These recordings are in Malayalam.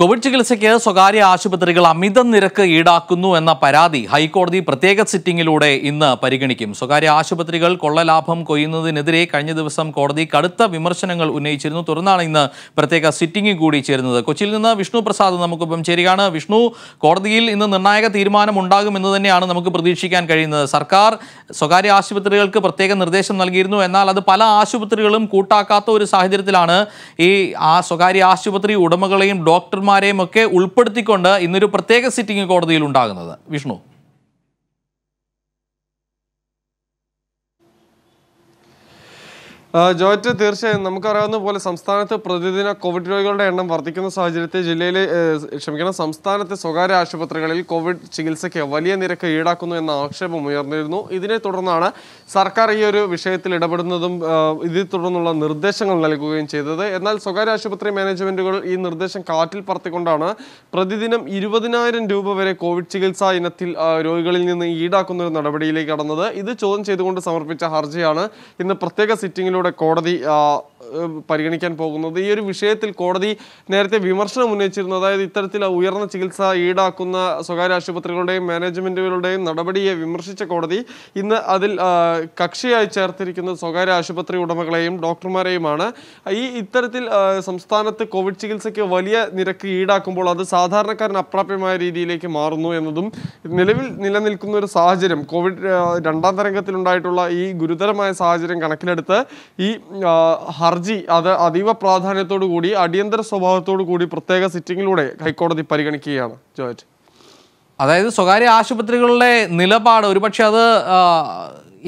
കോവിഡ് ചികിത്സയ്ക്ക് സ്വകാര്യ ആശുപത്രികൾ അമിത നിരക്ക് ഈടാക്കുന്നു എന്ന പരാതി ഹൈക്കോടതി പ്രത്യേക സിറ്റിംഗിലൂടെ ഇന്ന് പരിഗണിക്കും സ്വകാര്യ ആശുപത്രികൾ കൊള്ളലാഭം കൊയ്യുന്നതിനെതിരെ കഴിഞ്ഞ ദിവസം കോടതി കടുത്ത വിമർശനങ്ങൾ ഉന്നയിച്ചിരുന്നു തുടർന്നാണ് ഇന്ന് പ്രത്യേക സിറ്റിംഗ് കൂടി ചേരുന്നത് കൊച്ചിയിൽ നിന്ന് വിഷ്ണു പ്രസാദ് നമുക്കൊപ്പം ചേരുകയാണ് വിഷ്ണു കോടതിയിൽ ഇന്ന് നിർണായക തീരുമാനം ഉണ്ടാകുമെന്ന് തന്നെയാണ് നമുക്ക് പ്രതീക്ഷിക്കാൻ കഴിയുന്നത് സർക്കാർ സ്വകാര്യ ആശുപത്രികൾക്ക് പ്രത്യേക നിർദ്ദേശം നൽകിയിരുന്നു എന്നാൽ അത് പല ആശുപത്രികളും കൂട്ടാക്കാത്ത ഒരു സാഹചര്യത്തിലാണ് ഈ ആ സ്വകാര്യ ആശുപത്രി ഉടമകളെയും ഡോക്ടർമാർ ഡോക്ടർമാരെയും ഒക്കെ ഉൾപ്പെടുത്തിക്കൊണ്ട് ഇന്നൊരു പ്രത്യേക സിറ്റിംഗ് കോടതിയിൽ ഉണ്ടാകുന്നത് വിഷ്ണു ജോയറ്റ് തീർച്ചയായും നമുക്കറിയാവുന്ന പോലെ സംസ്ഥാനത്ത് പ്രതിദിന കോവിഡ് രോഗികളുടെ എണ്ണം വർദ്ധിക്കുന്ന സാഹചര്യത്തിൽ ജില്ലയിലെ ക്ഷമിക്കണം സംസ്ഥാനത്തെ സ്വകാര്യ ആശുപത്രികളിൽ കോവിഡ് ചികിത്സയ്ക്ക് വലിയ നിരക്ക് ഈടാക്കുന്നു എന്ന ആക്ഷേപം ഉയർന്നിരുന്നു ഇതിനെ തുടർന്നാണ് സർക്കാർ ഈ ഒരു വിഷയത്തിൽ ഇടപെടുന്നതും ഇതിൽ തുടർന്നുള്ള നിർദ്ദേശങ്ങൾ നൽകുകയും ചെയ്തത് എന്നാൽ സ്വകാര്യ ആശുപത്രി മാനേജ്മെന്റുകൾ ഈ നിർദ്ദേശം കാറ്റിൽ പറത്തിക്കൊണ്ടാണ് പ്രതിദിനം ഇരുപതിനായിരം രൂപ വരെ കോവിഡ് ചികിത്സാ ഇനത്തിൽ രോഗികളിൽ നിന്ന് ഈടാക്കുന്ന ഒരു നടപടിയിലേക്ക് കടന്നത് ഇത് ചോദ്യം ചെയ്തുകൊണ്ട് സമർപ്പിച്ച ഹർജിയാണ് ഇന്ന് പ്രത്യേക സിറ്റിംഗിലൂടെ കേസിലൂടെ കോടതി പരിഗണിക്കാൻ പോകുന്നത് ഈ ഒരു വിഷയത്തിൽ കോടതി നേരത്തെ വിമർശനം ഉന്നയിച്ചിരുന്നു അതായത് ഇത്തരത്തിൽ ഉയർന്ന ചികിത്സ ഈടാക്കുന്ന സ്വകാര്യ ആശുപത്രികളുടെയും മാനേജ്മെൻറ്റുകളുടെയും നടപടിയെ വിമർശിച്ച കോടതി ഇന്ന് അതിൽ കക്ഷിയായി ചേർത്തിരിക്കുന്ന സ്വകാര്യ ആശുപത്രി ഉടമകളെയും ഡോക്ടർമാരെയുമാണ് ഈ ഇത്തരത്തിൽ സംസ്ഥാനത്ത് കോവിഡ് ചികിത്സയ്ക്ക് വലിയ നിരക്ക് ഈടാക്കുമ്പോൾ അത് സാധാരണക്കാരന് അപ്രാപ്യമായ രീതിയിലേക്ക് മാറുന്നു എന്നതും നിലവിൽ നിലനിൽക്കുന്ന ഒരു സാഹചര്യം കോവിഡ് രണ്ടാം തരംഗത്തിലുണ്ടായിട്ടുള്ള ഈ ഗുരുതരമായ സാഹചര്യം കണക്കിലെടുത്ത് ഈ ഹർജി അത് അതീവ പ്രാധാന്യത്തോടു കൂടി അടിയന്തര സ്വഭാവത്തോടു കൂടി പ്രത്യേക സിറ്റിങ്ങിലൂടെ ഹൈക്കോടതി പരിഗണിക്കുകയാണ് ജോയറ്റ് അതായത് സ്വകാര്യ ആശുപത്രികളുടെ നിലപാട് ഒരുപക്ഷെ അത്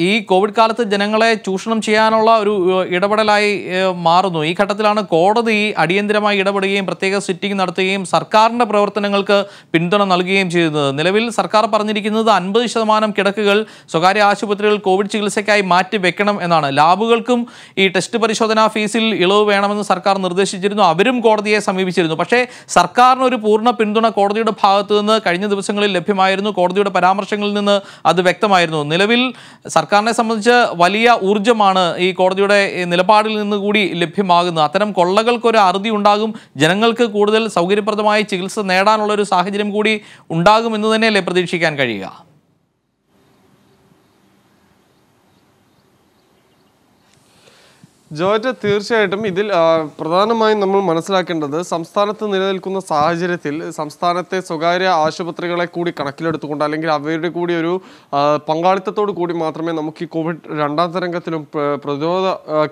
ഈ കോവിഡ് കാലത്ത് ജനങ്ങളെ ചൂഷണം ചെയ്യാനുള്ള ഒരു ഇടപെടലായി മാറുന്നു ഈ ഘട്ടത്തിലാണ് കോടതി അടിയന്തിരമായി ഇടപെടുകയും പ്രത്യേക സിറ്റിംഗ് നടത്തുകയും സർക്കാരിൻ്റെ പ്രവർത്തനങ്ങൾക്ക് പിന്തുണ നൽകുകയും ചെയ്യുന്നത് നിലവിൽ സർക്കാർ പറഞ്ഞിരിക്കുന്നത് അൻപത് ശതമാനം കിടക്കുകൾ സ്വകാര്യ ആശുപത്രികൾ കോവിഡ് ചികിത്സയ്ക്കായി മാറ്റി വെക്കണം എന്നാണ് ലാബുകൾക്കും ഈ ടെസ്റ്റ് പരിശോധനാ ഫീസിൽ ഇളവ് വേണമെന്ന് സർക്കാർ നിർദ്ദേശിച്ചിരുന്നു അവരും കോടതിയെ സമീപിച്ചിരുന്നു പക്ഷേ സർക്കാരിന് ഒരു പൂർണ്ണ പിന്തുണ കോടതിയുടെ ഭാഗത്തു നിന്ന് കഴിഞ്ഞ ദിവസങ്ങളിൽ ലഭ്യമായിരുന്നു കോടതിയുടെ പരാമർശങ്ങളിൽ നിന്ന് അത് വ്യക്തമായിരുന്നു നിലവിൽ സർക്കാരിനെ സംബന്ധിച്ച് വലിയ ഊർജ്ജമാണ് ഈ കോടതിയുടെ നിലപാടിൽ നിന്ന് കൂടി ലഭ്യമാകുന്നത് അത്തരം കൊള്ളകൾക്കൊരു അറുതി ഉണ്ടാകും ജനങ്ങൾക്ക് കൂടുതൽ സൗകര്യപ്രദമായി ചികിത്സ നേടാനുള്ള ഒരു സാഹചര്യം കൂടി ഉണ്ടാകുമെന്ന് തന്നെയല്ലേ പ്രതീക്ഷിക്കാൻ കഴിയുക ജോർജ് തീർച്ചയായിട്ടും ഇതിൽ പ്രധാനമായും നമ്മൾ മനസ്സിലാക്കേണ്ടത് സംസ്ഥാനത്ത് നിലനിൽക്കുന്ന സാഹചര്യത്തിൽ സംസ്ഥാനത്തെ സ്വകാര്യ ആശുപത്രികളെ കൂടി കണക്കിലെടുത്തുകൊണ്ട് അല്ലെങ്കിൽ അവരുടെ കൂടി ഒരു പങ്കാളിത്തത്തോടു കൂടി മാത്രമേ നമുക്ക് ഈ കോവിഡ് രണ്ടാം തരംഗത്തിലും പ്രതിരോധ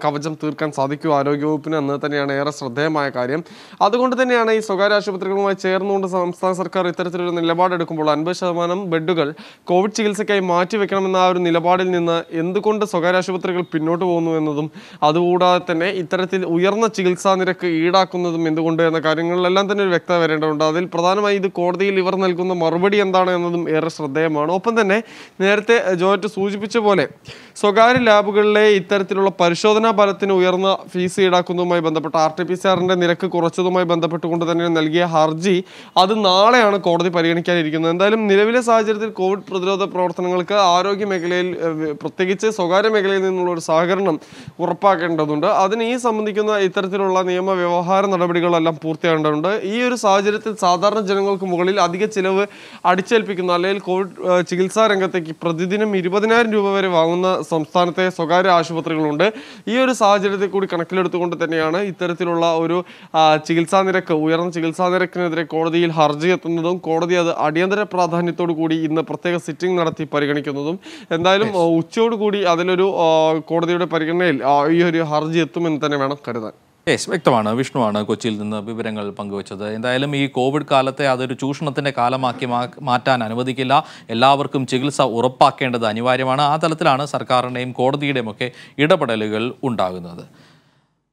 കവചം തീർക്കാൻ സാധിക്കൂ ആരോഗ്യവകുപ്പിന് എന്ന് തന്നെയാണ് ഏറെ ശ്രദ്ധേയമായ കാര്യം അതുകൊണ്ട് തന്നെയാണ് ഈ സ്വകാര്യ ആശുപത്രികളുമായി ചേർന്നുകൊണ്ട് സംസ്ഥാന സർക്കാർ ഇത്തരത്തിലൊരു നിലപാടെടുക്കുമ്പോൾ അൻപത് ശതമാനം ബെഡുകൾ കോവിഡ് ചികിത്സയ്ക്കായി മാറ്റിവെക്കണമെന്ന ആ ഒരു നിലപാടിൽ നിന്ന് എന്തുകൊണ്ട് സ്വകാര്യ ആശുപത്രികൾ പിന്നോട്ട് പോകുന്നു എന്നതും അതുപോലെ കൂടാതെ തന്നെ ഇത്തരത്തിൽ ഉയർന്ന ചികിത്സാ നിരക്ക് ഈടാക്കുന്നതും എന്തുകൊണ്ട് എന്ന കാര്യങ്ങളിലെല്ലാം തന്നെ ഒരു വ്യക്തത വരേണ്ടതുണ്ട് അതിൽ പ്രധാനമായി ഇത് കോടതിയിൽ ഇവർ നൽകുന്ന മറുപടി എന്താണ് എന്നതും ഏറെ ശ്രദ്ധേയമാണ് ഒപ്പം തന്നെ നേരത്തെ ജോയറ്റ് സൂചിപ്പിച്ച പോലെ സ്വകാര്യ ലാബുകളിലെ ഇത്തരത്തിലുള്ള പരിശോധനാ ഫലത്തിന് ഉയർന്ന ഫീസ് ഈടാക്കുന്നതുമായി ബന്ധപ്പെട്ട് ആർ ടി പി സിആറിൻ്റെ നിരക്ക് കുറച്ചതുമായി ബന്ധപ്പെട്ടുകൊണ്ട് തന്നെ നൽകിയ ഹർജി അത് നാളെയാണ് കോടതി പരിഗണിക്കാനിരിക്കുന്നത് എന്തായാലും നിലവിലെ സാഹചര്യത്തിൽ കോവിഡ് പ്രതിരോധ പ്രവർത്തനങ്ങൾക്ക് ആരോഗ്യ മേഖലയിൽ പ്രത്യേകിച്ച് സ്വകാര്യ മേഖലയിൽ നിന്നുള്ള ഒരു സഹകരണം ഉറപ്പാക്കേണ്ട ചെയ്യേണ്ടതുണ്ട് അതിന് ഈ സംബന്ധിക്കുന്ന ഇത്തരത്തിലുള്ള നിയമ വ്യവഹാര നടപടികളെല്ലാം പൂർത്തിയാകേണ്ടതുണ്ട് ഈ ഒരു സാഹചര്യത്തിൽ സാധാരണ ജനങ്ങൾക്ക് മുകളിൽ അധിക ചിലവ് അടിച്ചേൽപ്പിക്കുന്ന അല്ലെങ്കിൽ കോവിഡ് ചികിത്സാ രംഗത്തേക്ക് പ്രതിദിനം ഇരുപതിനായിരം രൂപ വരെ വാങ്ങുന്ന സംസ്ഥാനത്തെ സ്വകാര്യ ആശുപത്രികളുണ്ട് ഈ ഒരു സാഹചര്യത്തെ കൂടി കണക്കിലെടുത്തുകൊണ്ട് തന്നെയാണ് ഇത്തരത്തിലുള്ള ഒരു ചികിത്സാ നിരക്ക് ഉയർന്ന ചികിത്സാ നിരക്കിനെതിരെ കോടതിയിൽ ഹർജി എത്തുന്നതും കോടതി അത് അടിയന്തര പ്രാധാന്യത്തോടു കൂടി ഇന്ന് പ്രത്യേക സിറ്റിംഗ് നടത്തി പരിഗണിക്കുന്നതും എന്തായാലും ഉച്ചയോടുകൂടി അതിലൊരു കോടതിയുടെ പരിഗണനയിൽ ഈ ഒരു ഹർജി എത്തുമെന്ന് തന്നെ വേണം കരുതാൻ യെസ് വ്യക്തമാണ് വിഷ്ണുവാണ് കൊച്ചിയിൽ നിന്ന് വിവരങ്ങൾ പങ്കുവച്ചത് എന്തായാലും ഈ കോവിഡ് കാലത്തെ അതൊരു ചൂഷണത്തിൻ്റെ കാലമാക്കി മാറ്റാൻ അനുവദിക്കില്ല എല്ലാവർക്കും ചികിത്സ ഉറപ്പാക്കേണ്ടത് അനിവാര്യമാണ് ആ തലത്തിലാണ് സർക്കാരിൻ്റെയും കോടതിയുടെയും ഒക്കെ ഇടപെടലുകൾ ഉണ്ടാകുന്നത്